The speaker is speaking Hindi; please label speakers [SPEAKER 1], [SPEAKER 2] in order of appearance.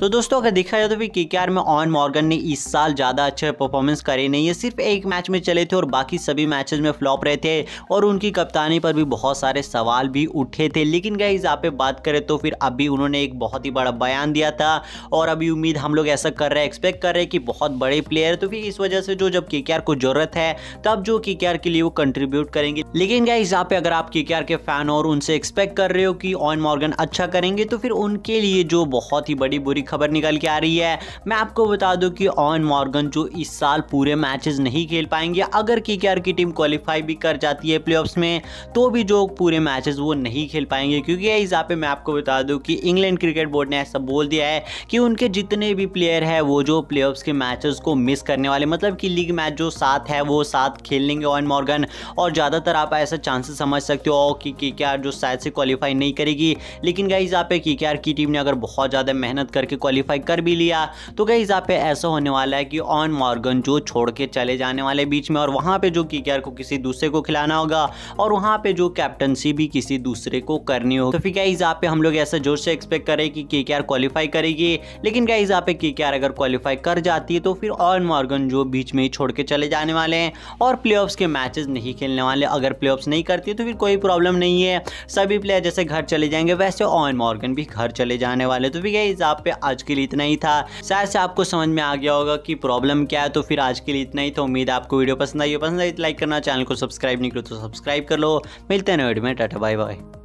[SPEAKER 1] तो दोस्तों अगर देखा जाए तो फिर के में ऑन मॉर्गन ने इस साल ज़्यादा अच्छे परफॉर्मेंस करे नहीं है सिर्फ एक मैच में चले थे और बाकी सभी मैचेज में फ्लॉप रहे थे और उनकी कप्तानी पर भी बहुत सारे सवाल भी उठे थे लेकिन क्या इस पे बात करें तो फिर अभी उन्होंने एक बहुत ही बड़ा बयान दिया था और अभी उम्मीद हम लोग ऐसा कर रहे हैं एक्सपेक्ट कर रहे हैं कि बहुत बड़े प्लेयर तो फिर इस वजह से जो जब के को जरूरत है तब जो के के लिए वो कंट्रीब्यूट करेंगे लेकिन क्या इस पे अगर आप के के फैन और उनसे एक्सपेक्ट कर रहे हो कि ऑन मॉर्गन अच्छा करेंगे तो फिर उनके लिए जो बहुत ही बड़ी बुरी खबर निकल के आ रही है मैं आपको बता दूं कि ऑन मॉर्गन जो इस साल पूरे मैचेस नहीं खेल पाएंगे अगर के की टीम क्वालिफाई भी कर जाती है प्लेऑफ्स में तो भी जो पूरे मैचेस वो नहीं खेल पाएंगे क्योंकि यहाँ पे मैं आपको बता दूं कि इंग्लैंड क्रिकेट बोर्ड ने ऐसा बोल दिया है कि उनके जितने भी प्लेयर है वो जो प्ले के मैचेस को मिस करने वाले मतलब कि लीग मैच जो साथ है वो साथ खेल लेंगे ऑन मॉर्गन और ज़्यादातर आप ऐसा चांसेस समझ सकते हो कि के जो शायद से क्वालिफाई नहीं करेगी लेकिन गाइज आप के की टीम ने अगर बहुत ज़्यादा मेहनत करके करके क्वालिफाई कर भी लिया तो कई हिसाब पे ऐसा होने वाला है कि ऑन मॉर्गन जो छोड़ के चले जाने वाले बीच में और वहाँ पे जो की को किसी दूसरे को खिलाना होगा और वहाँ पे जो कैप्टनसी भी किसी दूसरे को करनी होगी तो फिर क्या हिसाब पे हम लोग ऐसा जोर से एक्सपेक्ट करें कि के क्वालिफाई करेगी लेकिन क्या हिसाब पे के अगर क्वालिफाई कर जाती है तो फिर ऑन मॉर्गन जो बीच में ही छोड़ के चले जाने वाले हैं और प्ले के मैचेस नहीं खेलने वाले अगर प्ले नहीं करती तो फिर कोई प्रॉब्लम नहीं है सभी प्लेयर जैसे घर चले जाएंगे वैसे ऑन मॉर्गन भी घर चले जाने वाले तो फिर कई हिसाब पे आज के लिए इतना ही था शायद से आपको समझ में आ गया होगा कि प्रॉब्लम क्या है तो फिर आज के लिए इतना ही था उम्मीद आपको वीडियो पसंद आई पसंद आई तो लाइक करना चैनल को सब्सक्राइब नहीं करो तो सब्सक्राइब कर लो मिलते हैं वीडियो में टाटा बाय बाय